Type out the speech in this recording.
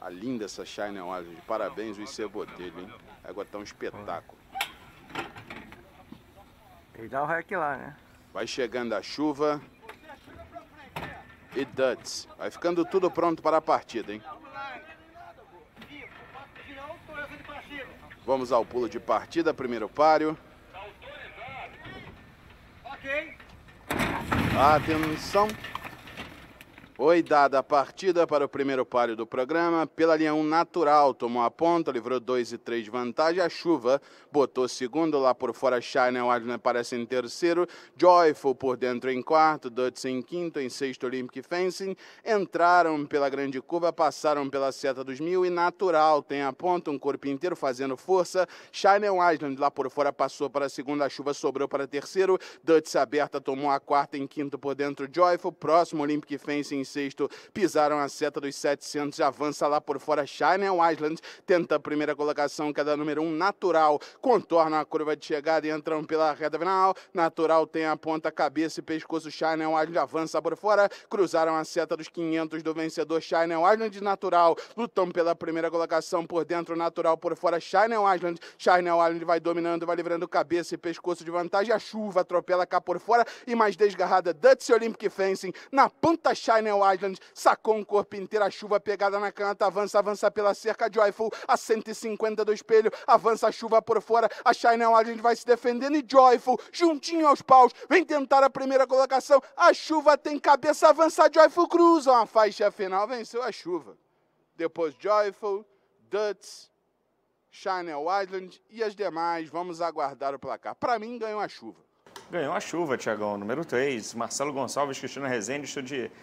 A linda essa China Orange. Parabéns, Luiz Botelho hein? A água tá um espetáculo. E dá o rec lá, né? Vai chegando a chuva. E Duds. Vai ficando tudo pronto para a partida, hein? Vamos ao pulo de partida, primeiro páreo. Atenção. Oidada a partida para o primeiro páreo do programa. Pela linha 1 natural, tomou a ponta, livrou 2 e 3 de vantagem. A chuva botou segundo, lá por fora Shine Wildman aparece em terceiro. Joyful por dentro em quarto, Dutz em quinto, em sexto Olympic Fencing. Entraram pela grande curva, passaram pela seta dos mil e natural tem a ponta, um corpo inteiro fazendo força. Shine Island lá por fora passou para a segunda, a chuva sobrou para terceiro. Dutz aberta tomou a quarta em quinto por dentro. Joyful, próximo Olympic Fencing sexto, pisaram a seta dos 700, avança lá por fora, China Island tenta a primeira colocação, queda número 1 um, natural, contorna a curva de chegada e entram pela reta final, natural tem a ponta, cabeça e pescoço, China Island avança por fora, cruzaram a seta dos 500 do vencedor, China Island natural, lutam pela primeira colocação por dentro, natural por fora, China Island, China Island vai dominando, vai livrando cabeça e pescoço de vantagem, a chuva atropela cá por fora e mais desgarrada, Dutch Olympic Fencing na ponta China Island, sacou um corpo inteiro, a chuva pegada na canta, avança, avança pela cerca, Joyful, a 150 do espelho, avança a chuva por fora, a Shine Island vai se defendendo e Joyful, juntinho aos paus, vem tentar a primeira colocação, a chuva tem cabeça, avança, Joyful cruza uma faixa final, venceu a chuva. Depois Joyful, Dutz, Shine Island e as demais, vamos aguardar o placar. Para mim, ganhou a chuva. Ganhou a chuva, Tiagão. Número 3, Marcelo Gonçalves, Cristina Rezende, de.